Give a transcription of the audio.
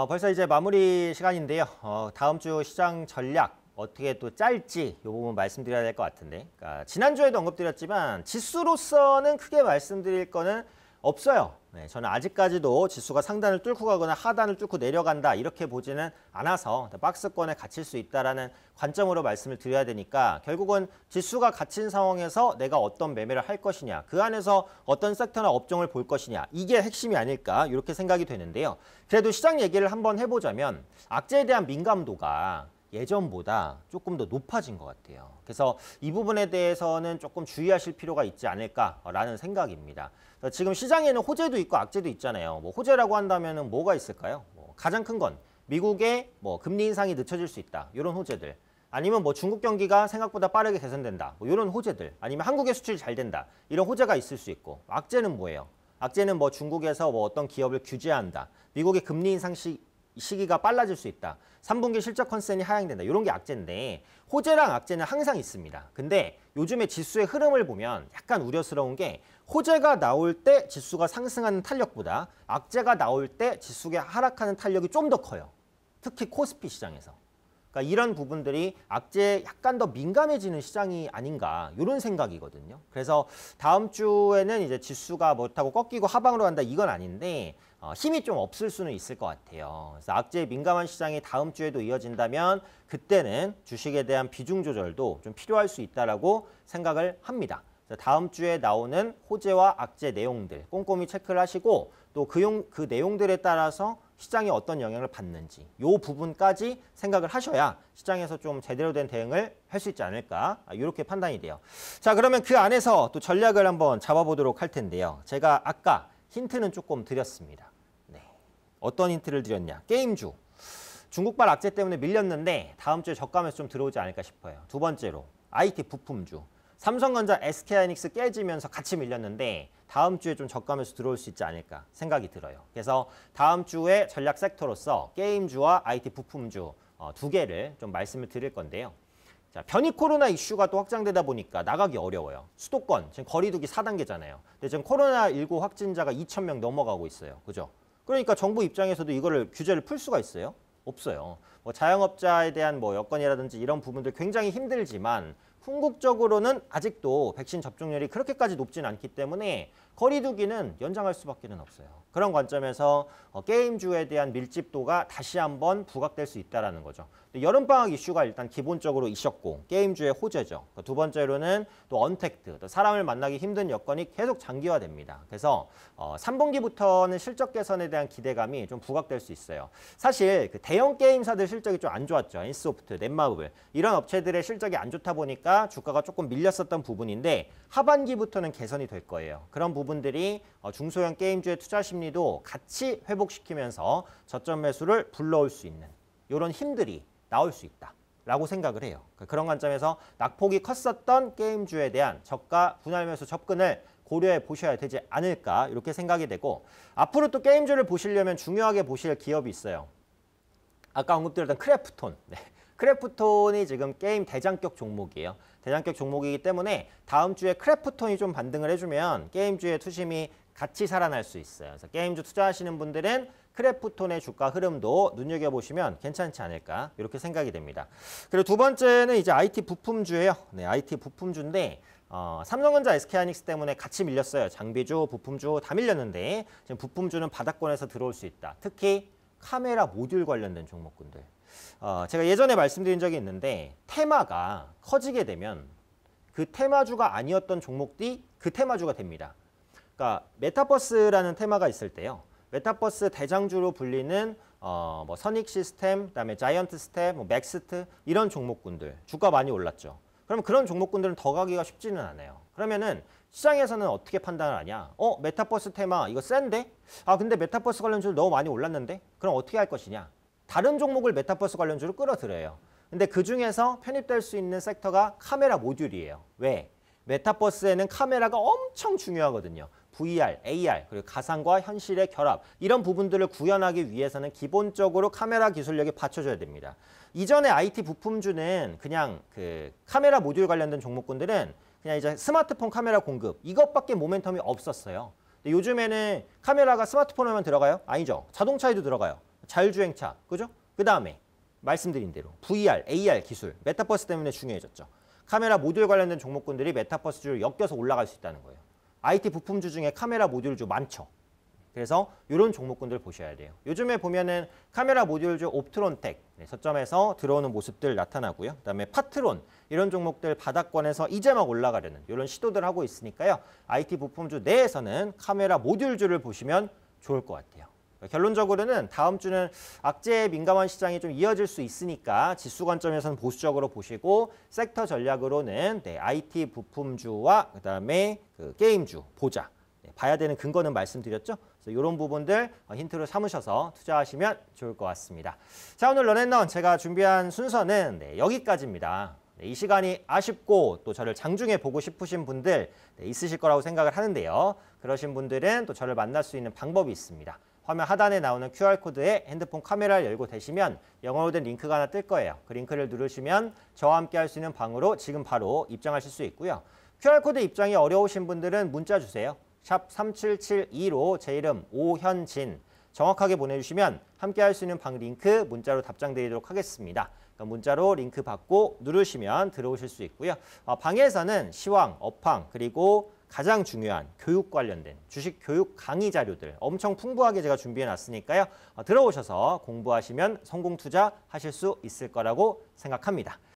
어, 벌써 이제 마무리 시간인데요. 어, 다음 주 시장 전략 어떻게 또 짤지 이 부분 말씀드려야 될 것 같은데 그러니까 지난주에도 언급드렸지만 지수로서는 크게 말씀드릴 거는 없어요. 네, 저는 아직까지도 지수가 상단을 뚫고 가거나 하단을 뚫고 내려간다 이렇게 보지는 않아서 박스권에 갇힐 수 있다라는 관점으로 말씀을 드려야 되니까 결국은 지수가 갇힌 상황에서 내가 어떤 매매를 할 것이냐 그 안에서 어떤 섹터나 업종을 볼 것이냐 이게 핵심이 아닐까 이렇게 생각이 되는데요. 그래도 시장 얘기를 한번 해보자면 악재에 대한 민감도가 예전보다 조금 더 높아진 것 같아요. 그래서 이 부분에 대해서는 조금 주의하실 필요가 있지 않을까라는 생각입니다. 지금 시장에는 호재도 있고 악재도 있잖아요. 뭐 호재라고 한다면 뭐가 있을까요? 뭐 가장 큰 건 미국의 뭐 금리 인상이 늦춰질 수 있다. 이런 호재들. 아니면 뭐 중국 경기가 생각보다 빠르게 개선된다. 뭐 이런 호재들. 아니면 한국의 수출이 잘 된다. 이런 호재가 있을 수 있고. 악재는 뭐예요? 악재는 뭐 중국에서 뭐 어떤 기업을 규제한다. 미국의 금리 인상 시, 시기가 빨라질 수 있다. 3분기 실적 컨센이 하향된다. 이런 게 악재인데 호재랑 악재는 항상 있습니다. 근데 요즘에 지수의 흐름을 보면 약간 우려스러운 게 호재가 나올 때 지수가 상승하는 탄력보다 악재가 나올 때 지수가 하락하는 탄력이 좀 더 커요. 특히 코스피 시장에서. 그러니까 이런 부분들이 악재에 약간 더 민감해지는 시장이 아닌가 이런 생각이거든요. 그래서 다음 주에는 이제 지수가 뭐하고 꺾이고 하방으로 간다 이건 아닌데 어, 힘이 좀 없을 수는 있을 것 같아요. 그래서 악재에 민감한 시장이 다음 주에도 이어진다면 그때는 주식에 대한 비중 조절도 좀 필요할 수 있다라고 생각을 합니다. 다음 주에 나오는 호재와 악재 내용들 꼼꼼히 체크를 하시고 또그 그 내용들에 따라서 시장이 어떤 영향을 받는지 이 부분까지 생각을 하셔야 시장에서 좀 제대로 된 대응을 할 수 있지 않을까 이렇게 아, 판단이 돼요. 자 그러면 그 안에서 또 전략을 한번 잡아보도록 할 텐데요. 제가 아까 힌트는 조금 드렸습니다. 네. 어떤 힌트를 드렸냐. 게임주. 중국발 악재 때문에 밀렸는데 다음 주에 저가면서 좀 들어오지 않을까 싶어요. 두 번째로 IT 부품주. 삼성전자 SK하이닉스 깨지면서 같이 밀렸는데 다음 주에 좀 저가면서 들어올 수 있지 않을까 생각이 들어요. 그래서 다음 주에 전략 섹터로서 게임주와 IT 부품주 어, 두 개를 좀 말씀을 드릴 건데요. 자, 변이 코로나 이슈가 또 확장되다 보니까 나가기 어려워요. 수도권 지금 거리두기 4단계잖아요. 근데 지금 코로나19 확진자가 2천 명 넘어가고 있어요. 그죠? 그러니까 정부 입장에서도 이거를 규제를 풀 수가 있어요? 없어요. 뭐 자영업자에 대한 뭐 여건이라든지 이런 부분들 굉장히 힘들지만 궁극적으로는 아직도 백신 접종률이 그렇게까지 높진 않기 때문에 거리두기는 연장할 수밖에 는 없어요. 그런 관점에서 어, 게임주에 대한 밀집도가 다시 한번 부각될 수 있다는 거죠. 여름방학 이슈가 일단 기본적으로 있었고 게임주의 호재죠. 그러니까 두 번째로는 또 언택트, 또 사람을 만나기 힘든 여건이 계속 장기화됩니다. 그래서 3분기부터는 어, 실적 개선에 대한 기대감이 좀 부각될 수 있어요. 사실 그 대형 게임사들 실적이 좀 안 좋았죠. 인소프트, 넷마블 이런 업체들의 실적이 안 좋다 보니까 주가가 조금 밀렸었던 부분인데 하반기부터는 개선이 될 거예요. 그런 부분 부분들이 어, 중소형 게임주의 투자 심리도 같이 회복시키면서 저점 매수를 불러올 수 있는 이런 힘들이 나올 수 있다. 라고 생각을 해요. 그러니까 그런 관점에서 낙폭이 컸었던 게임주에 대한 저가 분할 매수 접근을 고려해 보셔야 되지 않을까 이렇게 생각이 되고 앞으로 또 게임주를 보시려면 중요하게 보실 기업이 있어요. 아까 언급드렸던 크래프톤. 네. 크래프톤이 지금 게임 대장격 종목이에요. 대장격 종목이기 때문에 다음 주에 크래프톤이 좀 반등을 해주면 게임주의 투심이 같이 살아날 수 있어요. 그래서 게임주 투자하시는 분들은 크래프톤의 주가 흐름도 눈여겨보시면 괜찮지 않을까 이렇게 생각이 됩니다. 그리고 두 번째는 이제 IT 부품주예요. 네, IT 부품주인데 어, 삼성전자 SK하이닉스 때문에 같이 밀렸어요. 장비주, 부품주 다 밀렸는데 지금 부품주는 바닥권에서 들어올 수 있다. 특히 카메라 모듈 관련된 종목군들. 어, 제가 예전에 말씀드린 적이 있는데 테마가 커지게 되면 그 테마주가 아니었던 종목이 그 테마주가 됩니다. 그러니까 메타버스라는 테마가 있을 때요. 메타버스 대장주로 불리는 어, 뭐 선익 시스템, 그다음에 자이언트 스텝, 뭐 맥스트 이런 종목군들 주가 많이 올랐죠. 그럼 그런 종목군들은 더 가기가 쉽지는 않아요. 그러면은 시장에서는 어떻게 판단을 하냐? 어, 메타버스 테마 이거 센데? 아, 근데 메타버스 관련 주들 너무 많이 올랐는데? 그럼 어떻게 할 것이냐? 다른 종목을 메타버스 관련주로 끌어들여요. 근데 그중에서 편입될 수 있는 섹터가 카메라 모듈이에요. 왜? 메타버스에는 카메라가 엄청 중요하거든요. VR, AR, 그리고 가상과 현실의 결합 이런 부분들을 구현하기 위해서는 기본적으로 카메라 기술력이 받쳐줘야 됩니다. 이전에 IT 부품주는 그냥 그 카메라 모듈 관련된 종목군들은 그냥 이제 스마트폰 카메라 공급 이것밖에 모멘텀이 없었어요. 근데 요즘에는 카메라가 스마트폰에만 들어가요? 아니죠. 자동차에도 들어가요. 자율주행차, 그죠? 그 다음에 말씀드린 대로 VR, AR 기술, 메타버스 때문에 중요해졌죠. 카메라 모듈 관련된 종목군들이 메타버스주를 엮여서 올라갈 수 있다는 거예요. IT 부품주 중에 카메라 모듈주 많죠. 그래서 이런 종목군들 보셔야 돼요. 요즘에 보면은 카메라 모듈주 옵트론텍 네, 서점에서 들어오는 모습들 나타나고요. 그다음에 파트론 이런 종목들 바닥권에서 이제 막 올라가려는 이런 시도들 하고 있으니까요. IT 부품주 내에서는 카메라 모듈주를 보시면 좋을 것 같아요. 결론적으로는 다음 주는 악재 민감한 시장이 좀 이어질 수 있으니까 지수 관점에서는 보수적으로 보시고 섹터 전략으로는 네, IT 부품주와 그다음에 그 게임주 보자. 네, 봐야 되는 근거는 말씀드렸죠. 그래서 이런 부분들 어, 힌트로 삼으셔서 투자하시면 좋을 것 같습니다. 자 오늘 런앤런 제가 준비한 순서는 네, 여기까지입니다. 네, 이 시간이 아쉽고 또 저를 장중에 보고 싶으신 분들 네, 있으실 거라고 생각을 하는데요. 그러신 분들은 또 저를 만날 수 있는 방법이 있습니다. 화면 하단에 나오는 QR코드에 핸드폰 카메라를 열고 대시면 영어로 된 링크가 하나 뜰 거예요. 그 링크를 누르시면 저와 함께 할 수 있는 방으로 지금 바로 입장하실 수 있고요. QR코드 입장이 어려우신 분들은 문자 주세요. 샵 3772로 제 이름 오현진 정확하게 보내주시면 함께 할 수 있는 방 링크 문자로 답장 드리도록 하겠습니다. 그러니까 문자로 링크 받고 누르시면 들어오실 수 있고요. 어, 방에서는 시황, 업황, 그리고 가장 중요한 교육 관련된 주식 교육 강의 자료들 엄청 풍부하게 제가 준비해 놨으니까요. 어, 들어오셔서 공부하시면 성공 투자 하실 수 있을 거라고 생각합니다.